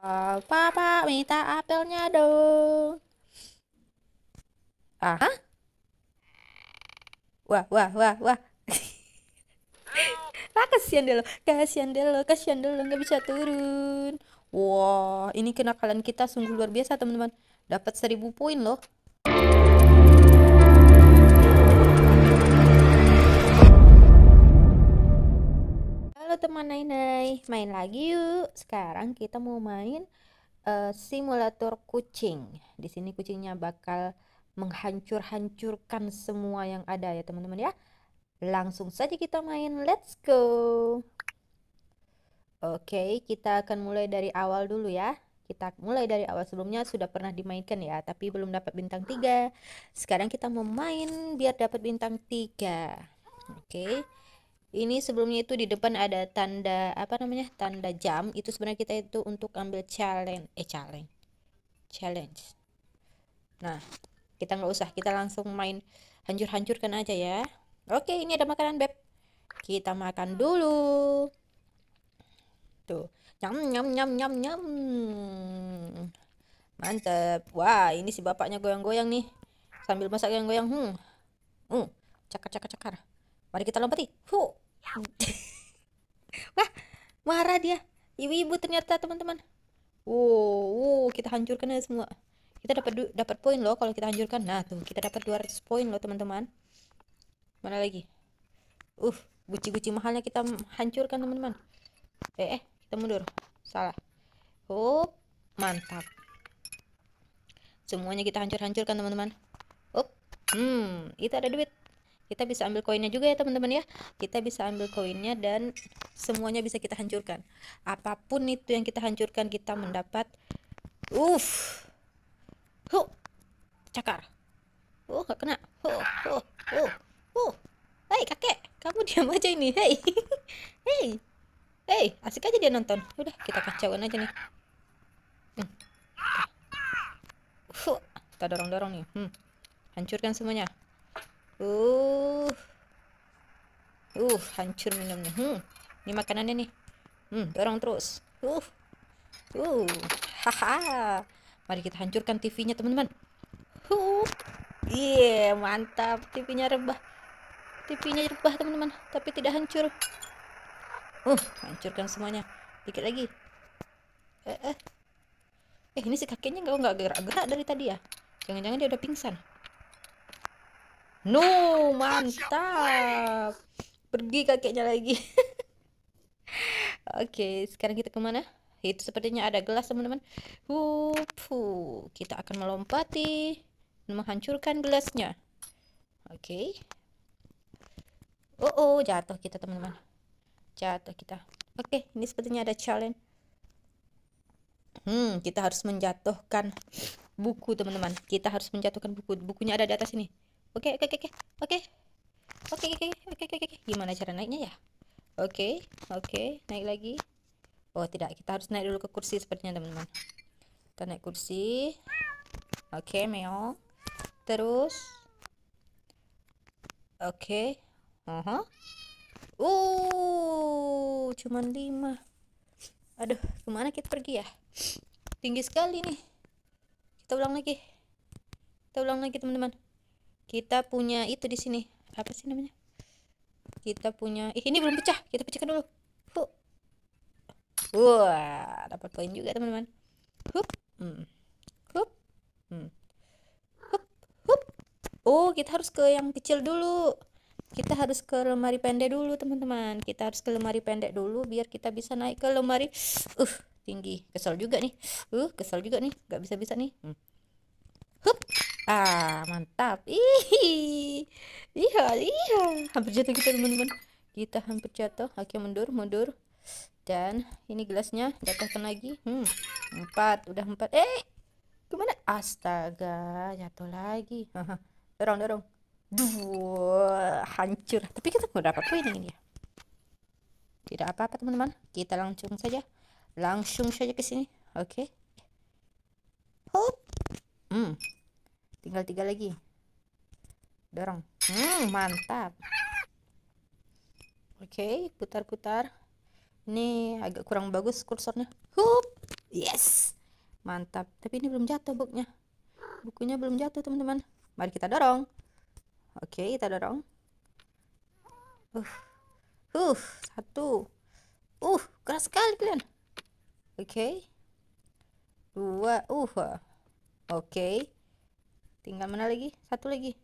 Papa minta apelnya dong. Ah? Wah, wah, wah, wah. ah, kasihan deh lo, kasihan deh lo, kasihan deh lo, nggak bisa turun. Wah, wow, ini kenakalan kita sungguh luar biasa teman-teman. Dapat seribu poin loh. Halo teman Nainai, main lagi yuk. Sekarang kita mau main uh, simulator kucing. Di sini kucingnya bakal menghancur-hancurkan semua yang ada ya teman-teman ya. Langsung saja kita main. Let's go. Oke, kita akan mulai dari awal dulu ya. Kita mulai dari awal sebelumnya sudah pernah dimainkan ya, tapi belum dapat bintang 3. Sekarang kita mau main biar dapat bintang 3. Oke. Okay ini sebelumnya itu di depan ada tanda apa namanya tanda jam itu sebenarnya kita itu untuk ambil challenge eh challenge challenge nah kita nggak usah kita langsung main hancur-hancurkan aja ya oke ini ada makanan beb kita makan dulu tuh nyam nyam nyam nyam nyam mantep wah ini si bapaknya goyang-goyang nih sambil masak yang goyang hmm hmm cakar cakar cakar Mari kita lompati. Hu. Wah, marah dia. Ibu-ibu ternyata teman-teman. Wow, wow, kita hancurkan semua. Kita dapat dapat poin loh kalau kita hancurkan. Nah, tuh kita dapat 200 poin loh, teman-teman. Mana lagi? Uh, guci-guci mahalnya kita hancurkan, teman-teman. Eh, eh, kita mundur. Salah. Hop, mantap. Semuanya kita hancur-hancurkan, teman-teman. Hop. Hmm, itu ada duit kita bisa ambil koinnya juga ya teman-teman ya kita bisa ambil koinnya dan semuanya bisa kita hancurkan apapun itu yang kita hancurkan kita mendapat uff huh cakar oh gak kena oh oh oh hei kakek kamu diam aja ini hei hei hei asik aja dia nonton udah kita kacauin aja nih hmm. uh, kita dorong dorong nih hmm. hancurkan semuanya Uh. Uh, hancur minumnya. Hmm. Ini makanannya nih. Hmm, dorong terus. Uh. Uh. Haha. Mari kita hancurkan TV-nya, teman-teman. Uh. Iya, yeah, mantap. TV-nya rebah. TV-nya rebah, teman-teman, tapi tidak hancur. Uh, hancurkan semuanya. Dikit lagi. Eh, eh. Eh, ini si kakeknya nggak nggak gerak-gerak dari tadi ya. Jangan-jangan dia udah pingsan. No, mantap. Pergi kakeknya lagi. Oke, sekarang kita kemana? Itu sepertinya ada gelas teman-teman. kita akan melompati, menghancurkan gelasnya. Oke. Oh, oh, jatuh kita teman-teman. Jatuh kita. Oke, ini sepertinya ada challenge. Hmm, kita harus menjatuhkan buku teman-teman. Kita harus menjatuhkan buku. Bukunya ada di atas ini. Oke, oke, oke, oke. Oke, oke, oke, oke, oke. Gimana cara naiknya ya? Oke, oke, naik lagi. Oh, tidak, kita harus naik dulu ke kursi sepertinya, teman-teman. Kita naik kursi. Oke, meong. Terus Oke. Okay. Uh-huh. Uh, cuman lima. Aduh, kemana kita pergi ya? Tinggi sekali nih. Kita ulang lagi. Kita ulang lagi, teman-teman kita punya itu di sini apa sih namanya kita punya Ih, ini belum pecah kita pecahkan dulu Huh. Wah, dapat poin juga teman-teman. Hup. Hmm. Hup. Hmm. Hup. Hup. Oh, kita harus ke yang kecil dulu. Kita harus ke lemari pendek dulu, teman-teman. Kita harus ke lemari pendek dulu biar kita bisa naik ke lemari uh, tinggi. Kesel juga nih. Uh, kesel juga nih. nggak bisa-bisa nih. Hmm. Hup. Ah, mantap. Ih. Iya, iya. Hampir jatuh kita, teman-teman. Kita hampir jatuh. Oke, mundur, mundur. Dan ini gelasnya jatuhkan lagi. Hmm. Empat, udah empat. Eh, gimana? Astaga, jatuh lagi. Dorong, dorong. Duh, hancur. Tapi kita nggak dapat poin ini ya. Tidak apa-apa, teman-teman. Kita langsung saja. Langsung saja ke sini. Oke. Okay. Hop. Hmm tinggal tiga lagi dorong hmm, mantap oke okay, putar-putar ini agak kurang bagus kursornya hup yes mantap tapi ini belum jatuh bukunya bukunya belum jatuh teman-teman mari kita dorong oke okay, kita dorong uh uh satu uh keras sekali kalian oke okay. dua uh oke okay tinggal mana lagi satu lagi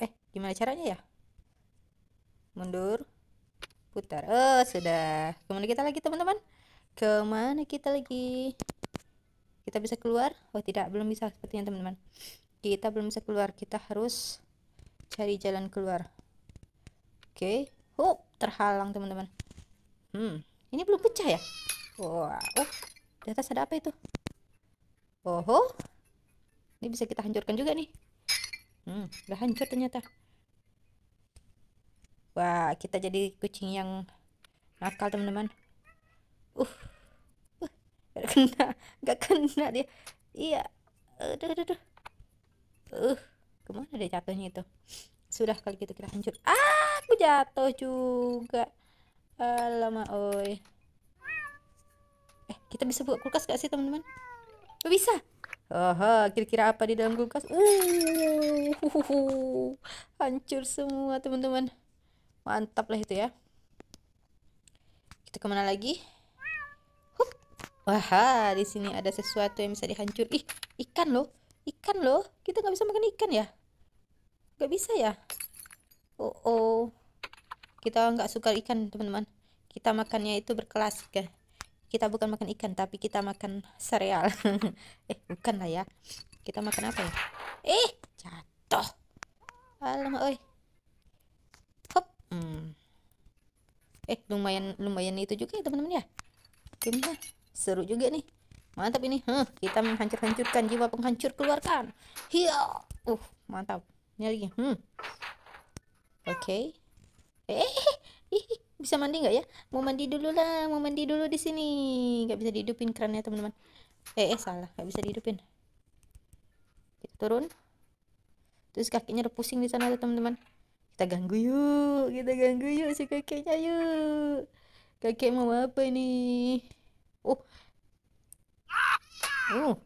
eh gimana caranya ya mundur putar oh sudah kemana kita lagi teman-teman kemana kita lagi kita bisa keluar oh tidak belum bisa sepertinya teman-teman kita belum bisa keluar kita harus cari jalan keluar oke okay. oh terhalang teman-teman hmm ini belum pecah ya wow. oh di atas ada apa itu oh ini bisa kita hancurkan juga nih hmm, udah hancur ternyata wah kita jadi kucing yang nakal teman-teman uh, uh gak kena gak kena dia iya aduh eh, aduh aduh uh kemana dia jatuhnya itu sudah kali gitu kita hancur ah aku jatuh juga alamak oi eh kita bisa buka kulkas gak sih teman-teman Gak bisa. Aha, kira-kira apa di dalam kulkas? Uh, uh hancur semua teman-teman. Mantap lah itu ya. Kita kemana lagi? Wah, di sini ada sesuatu yang bisa dihancur. Ih, ikan loh, ikan loh. Kita nggak bisa makan ikan ya? Nggak bisa ya? Oh, oh. Kita nggak suka ikan teman-teman. Kita makannya itu berkelas, kan kita bukan makan ikan tapi kita makan sereal eh bukan lah ya kita makan apa ya eh jatuh alamak oi hop hmm. eh lumayan lumayan itu juga ya teman-teman ya gimana seru juga nih mantap ini huh, kita menghancur-hancurkan jiwa penghancur keluarkan hiya uh mantap ini lagi hmm oke okay. eh bisa mandi nggak ya mau mandi dulu lah mau mandi dulu di sini nggak bisa dihidupin kerannya teman-teman eh, eh salah nggak bisa dihidupin kita turun terus kakinya udah pusing di sana tuh teman-teman kita ganggu yuk kita ganggu yuk si kakinya yuk kakek mau apa ini oh oh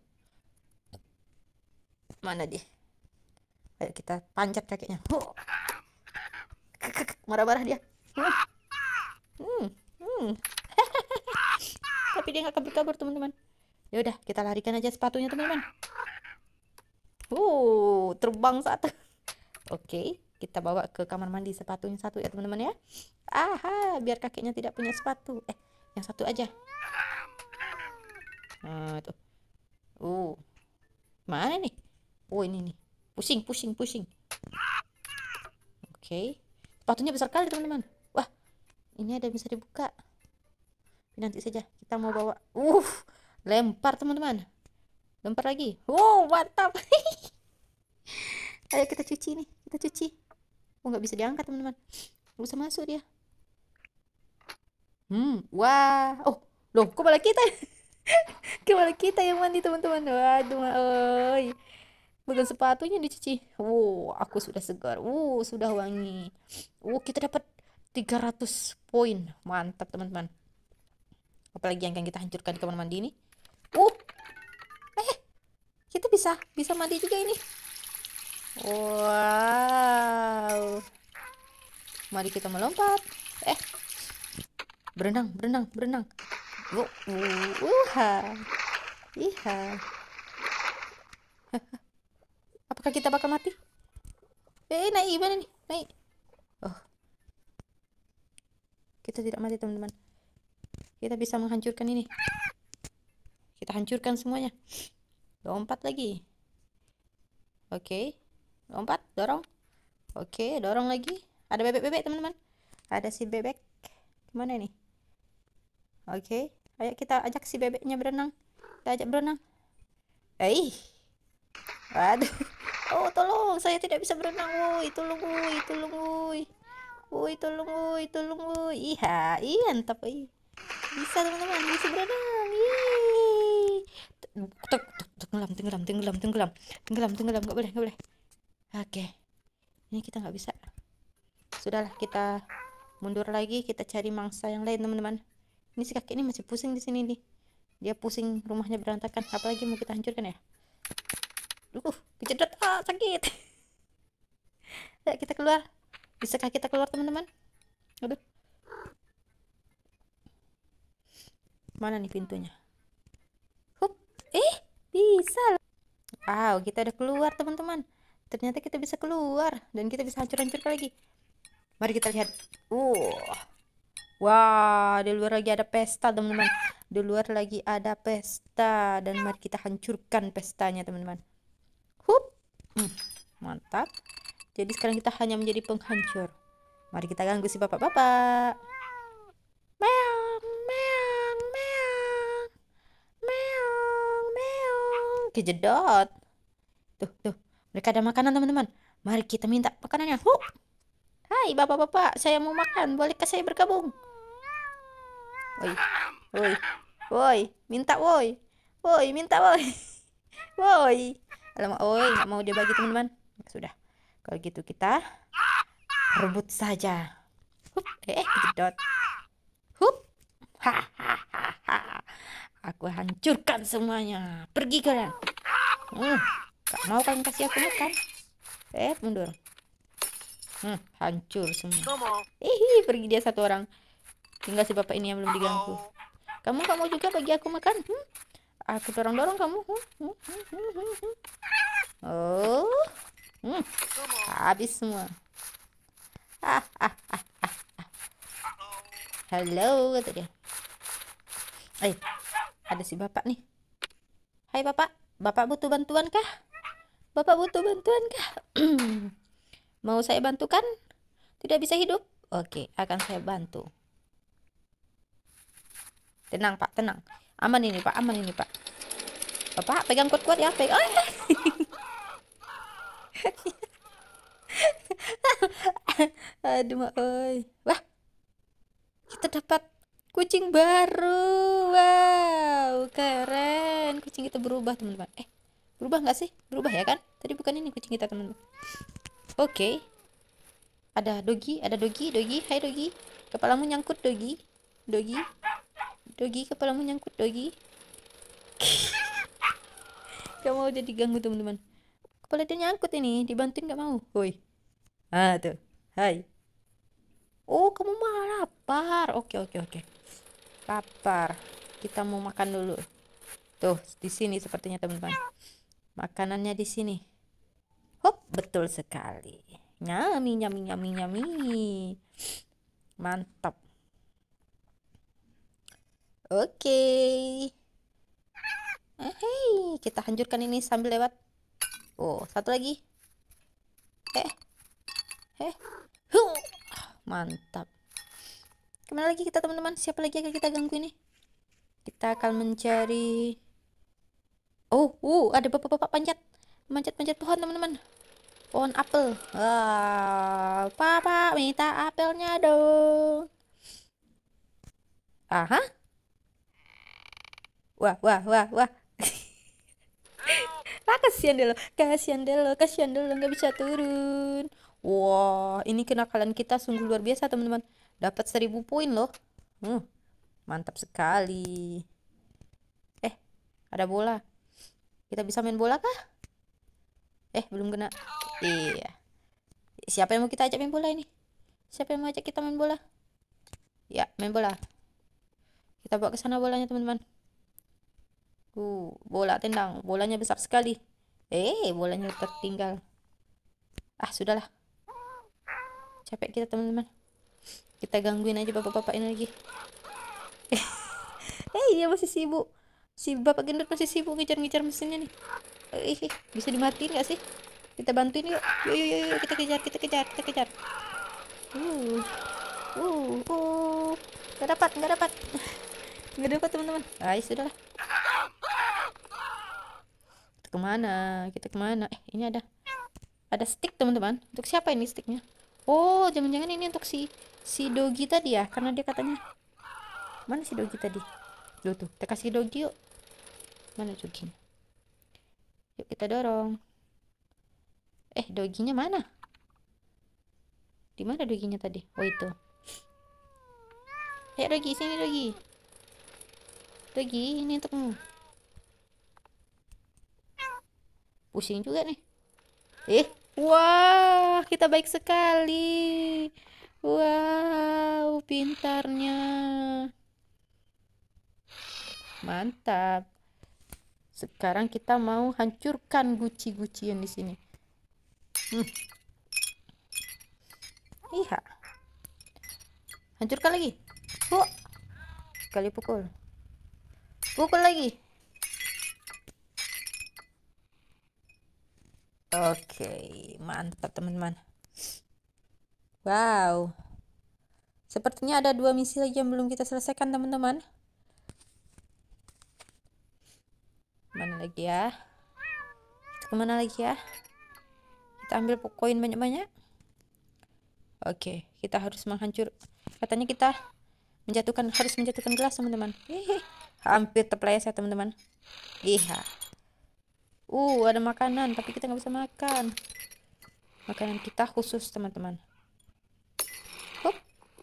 mana dia ayo kita panjat kakeknya oh. marah-marah dia oh hmm, hmm. tapi dia nggak kabur-kabur teman-teman ya udah kita larikan aja sepatunya teman-teman uh terbang satu oke okay, kita bawa ke kamar mandi sepatunya satu ya teman-teman ya aha biar kakeknya tidak punya sepatu eh yang satu aja nah tuh uh mana nih oh ini nih pusing pusing pusing oke okay. sepatunya besar kali teman-teman ini ada bisa dibuka nanti saja kita mau bawa uh lempar teman-teman lempar lagi wow mantap ayo kita cuci nih kita cuci oh nggak bisa diangkat teman-teman nggak bisa masuk dia hmm wah oh loh kok malah kita kok malah kita yang mandi teman-teman waduh oi bukan sepatunya dicuci wow aku sudah segar wow sudah wangi wow kita dapat 300 poin mantap teman-teman apalagi yang akan kita hancurkan di kamar mandi ini uh eh kita bisa bisa mandi juga ini wow mari kita melompat eh berenang berenang berenang uh iha apakah kita bakal mati eh naik gimana nih naik kita tidak mati teman-teman kita bisa menghancurkan ini kita hancurkan semuanya lompat lagi oke okay. lompat dorong oke okay, dorong lagi ada bebek-bebek teman-teman ada si bebek gimana ini oke okay. ayo kita ajak si bebeknya berenang kita ajak berenang eh waduh oh tolong saya tidak bisa berenang woi tolong woi tolong woi Woi tolong woi tolong woi. Iya, iya entap woi. Bisa teman-teman, bisa berenang. Yeay. Tenggelam, tenggelam, tenggelam, tenggelam. Tenggelam, tenggelam, enggak boleh, enggak boleh. Oke. Ini kita nggak bisa. Sudahlah kita mundur lagi, kita cari mangsa yang lain teman-teman. Ini si kakek ini masih pusing di sini nih. Dia pusing rumahnya berantakan. Apalagi mau kita hancurkan ya? Duh, kejadian ah, sakit. Ayo, kita keluar bisakah kita keluar teman-teman aduh mana nih pintunya Hup. eh bisa wow kita udah keluar teman-teman ternyata kita bisa keluar dan kita bisa hancur-hancurkan lagi mari kita lihat uh wah wow, di luar lagi ada pesta teman-teman di luar lagi ada pesta dan mari kita hancurkan pestanya teman-teman hup hmm, mantap jadi sekarang kita hanya menjadi penghancur. Mari kita ganggu si bapak-bapak. Meong, meong, meong. Meong, meong. Kejedot. Tuh, tuh. Mereka ada makanan teman-teman. Mari kita minta makanannya. Huh. Hai bapak-bapak, saya mau makan. Bolehkah saya bergabung? Woi, woi, woi, minta woi, woi, minta woi, woi. Alamak, woi, nggak mau dia bagi teman-teman. Sudah kalau gitu kita rebut saja hup eh dot. hup hahaha aku hancurkan semuanya pergi kalian hmm, gak mau kan kasih aku makan eh mundur hmm, hancur semua ih pergi dia satu orang tinggal si bapak ini yang belum diganggu kamu gak mau juga bagi aku makan hmm? aku dorong dorong kamu hmm, hmm, hmm, hmm, hmm. oh Hmm, habis semua. Halo, Hello, kata dia. ada si bapak nih. Hai bapak, bapak butuh bantuan kah? Bapak butuh bantuan kah? Mau saya bantukan? Tidak bisa hidup? Oke, akan saya bantu. Tenang pak, tenang. Aman ini pak, aman ini pak. Bapak pegang kuat-kuat ya, pegang. aduh mak oi wah kita dapat kucing baru wow keren kucing kita berubah teman-teman eh berubah nggak sih berubah ya kan tadi bukan ini kucing kita teman-teman oke okay. ada dogi ada dogi dogi hai dogi kepalamu nyangkut dogi dogi dogi kepalamu nyangkut dogi kamu mau jadi ganggu teman-teman dia nyangkut ini, dibantu gak mau. Woi. Ah tuh. Hai. Oh, kamu marah, lapar. Oke, oke, oke. Lapar. Kita mau makan dulu. Tuh, di sini sepertinya teman-teman. Makanannya di sini. Hop, betul sekali. Nyami, nyami, nyami, nyami. Mantap. Oke. Okay. Eh, hey, kita hancurkan ini sambil lewat Oh, satu lagi. Eh. Eh. Huh. Mantap. Kemana lagi kita teman-teman? Siapa lagi yang kita ganggu ini? Kita akan mencari Oh, uh, ada bapak-bapak panjat. Manjat-manjat pohon, teman-teman. Pohon apel. Ah, papa minta apelnya dong. Aha. Wah, wah, wah, wah. Nah kasihan deh lo, kasihan deh lo, kasihan deh lo nggak bisa turun. Wah, ini kenakalan kita sungguh luar biasa teman-teman. Dapat seribu poin loh. Hmm, mantap sekali. Eh, ada bola. Kita bisa main bola kah? Eh, belum kena. Iya. Siapa yang mau kita ajak main bola ini? Siapa yang mau ajak kita main bola? Ya, main bola. Kita bawa ke sana bolanya teman-teman. Uh, bola tendang. Bolanya besar sekali. Eh, bolanya tertinggal. Ah, sudahlah. Capek kita, teman-teman. Kita gangguin aja bapak-bapak ini lagi. eh, dia masih sibuk. Si bapak gendut masih sibuk ngejar-ngejar mesinnya nih. Eh, bisa dimatiin gak sih? Kita bantuin yuk. Yuk, yuk, yuk, yuk. Kita kejar, kita kejar, kita kejar. Uh, uh, uh. Gak dapat, gak dapat. gak dapat, teman-teman. Ah, ya sudahlah. Kita kemana? Kita kemana? Eh, ini ada. Ada stick, teman-teman. Untuk siapa ini sticknya? Oh, jangan-jangan ini untuk si si Dogi tadi ya. Karena dia katanya... Mana si Dogi tadi? Duh, tuh, kita kasih Dogi yuk. Mana Dogi? Yuk kita dorong. Eh, doginya mana? Di mana doginya tadi? Oh, itu. Ayo eh, dogi, sini dogi. Dogi, ini untukmu. pusing juga nih eh wah kita baik sekali wow pintarnya mantap sekarang kita mau hancurkan guci-guci yang di sini hmm. iya hancurkan lagi oh. sekali pukul pukul lagi Oke, mantap teman-teman. Wow. Sepertinya ada dua misi lagi yang belum kita selesaikan teman-teman. Mana lagi ya? Itu kemana lagi ya? Kita ambil koin banyak-banyak. Oke, kita harus menghancur. Katanya kita menjatuhkan harus menjatuhkan gelas teman-teman. Hampir terpeleset teman-teman. Iya. -teman. Uh, ada makanan, tapi kita nggak bisa makan. Makanan kita khusus, teman-teman. Hup,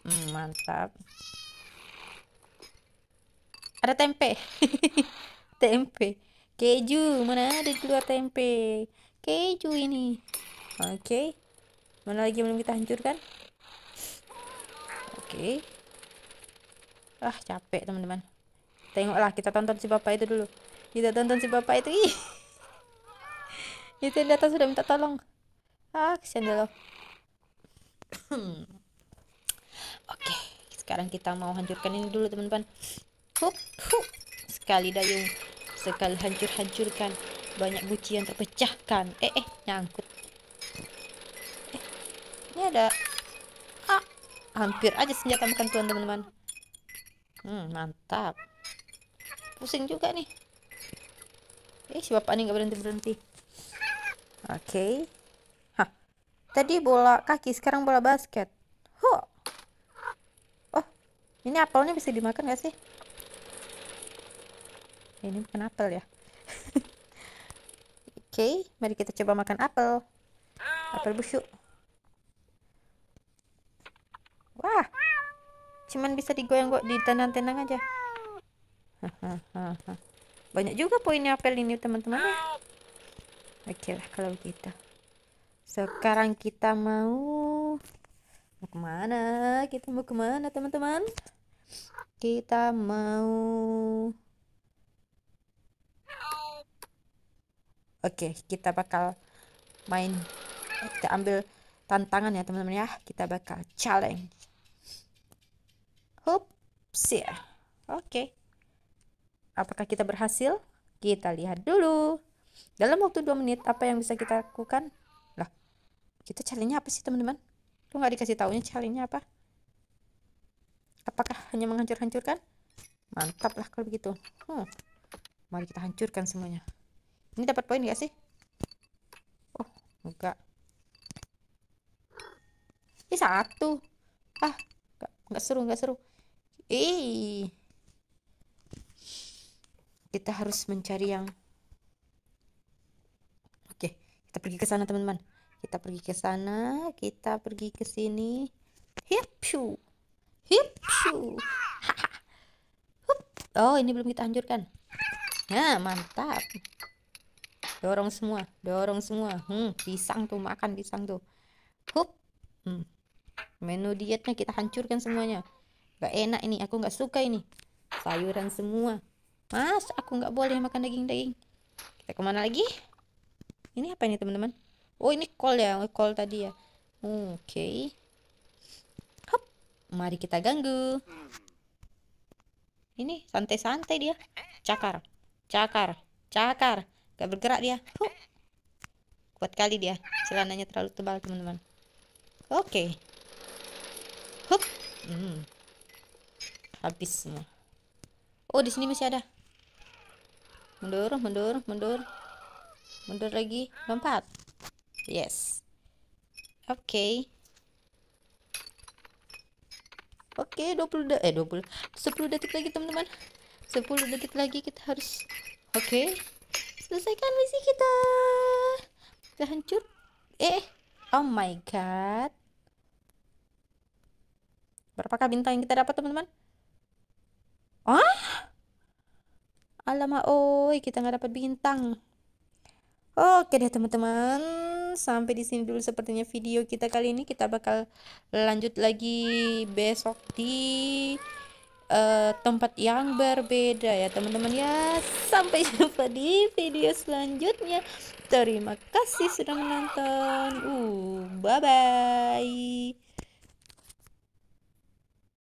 hmm, mantap. Ada tempe. tempe. Keju, mana ada di luar tempe? Keju ini. Oke. Okay. Mana lagi belum kita hancurkan? Oke. Okay. Ah, capek, teman-teman. Tengoklah, kita tonton si bapak itu dulu. Kita tonton si bapak itu. Ih. Itu di atas sudah minta tolong. Ah, kesian dulu. Oke, sekarang kita mau hancurkan ini dulu, teman-teman. Hup, hup. Sekali dayung. Sekali hancur-hancurkan. Banyak guci yang terpecahkan. Eh, eh, nyangkut. Eh, ini ada... Ah, hampir aja senjata makan tuan, teman-teman. Hmm, mantap. Pusing juga nih. Eh, si bapak ini nggak berhenti-berhenti. Oke. Okay. Hah. Tadi bola kaki, sekarang bola basket. Huh. Oh, ini apelnya bisa dimakan gak sih? Ini bukan apel ya. Oke, okay, mari kita coba makan apel. Apel busuk. Wah. Cuman bisa digoyang-goyang di tenang-tenang aja. Banyak juga poinnya apel ini, teman-teman oke lah kalau begitu sekarang kita mau mau kemana kita mau kemana teman-teman kita mau oke kita bakal main kita ambil tantangan ya teman-teman ya kita bakal challenge Hups ya oke apakah kita berhasil kita lihat dulu dalam waktu dua menit apa yang bisa kita lakukan lah kita challenge apa sih teman-teman lu nggak dikasih tahunya challenge apa apakah hanya menghancur-hancurkan mantap lah kalau begitu hmm. mari kita hancurkan semuanya ini dapat poin gak sih oh enggak ini satu ah enggak, enggak seru enggak seru ih kita harus mencari yang kita pergi ke sana, teman-teman. Kita pergi ke sana, kita pergi ke sini. Hipshu. Hipshu. Oh, ini belum kita hancurkan. Nah, mantap. Dorong semua, dorong semua. Hmm, pisang tuh makan pisang tuh. Hup. Hmm. Menu dietnya kita hancurkan semuanya. Gak enak ini, aku gak suka ini. Sayuran semua. Mas, aku gak boleh makan daging-daging. Kita kemana lagi? ini apa ini teman-teman oh ini call ya oh, call tadi ya oke okay. hop mari kita ganggu ini santai-santai dia cakar cakar cakar gak bergerak dia huh. kuat kali dia celananya terlalu tebal teman-teman oke okay. hop hmm. habis semua oh di sini masih ada mundur mundur mundur mundur lagi lompat yes oke okay. Oke, okay, 20 de eh 20 10 detik lagi, teman-teman. 10 detik lagi kita harus oke. Okay. Selesaikan misi kita. Kita hancur. Eh, oh my god. Berapakah bintang yang kita dapat, teman-teman? Ah? Alamak, oi, kita nggak dapat bintang. Oke deh teman-teman, sampai di sini dulu sepertinya video kita kali ini kita bakal lanjut lagi besok di uh, tempat yang berbeda ya teman-teman ya. Sampai jumpa di video selanjutnya. Terima kasih sudah menonton. Uh, bye bye.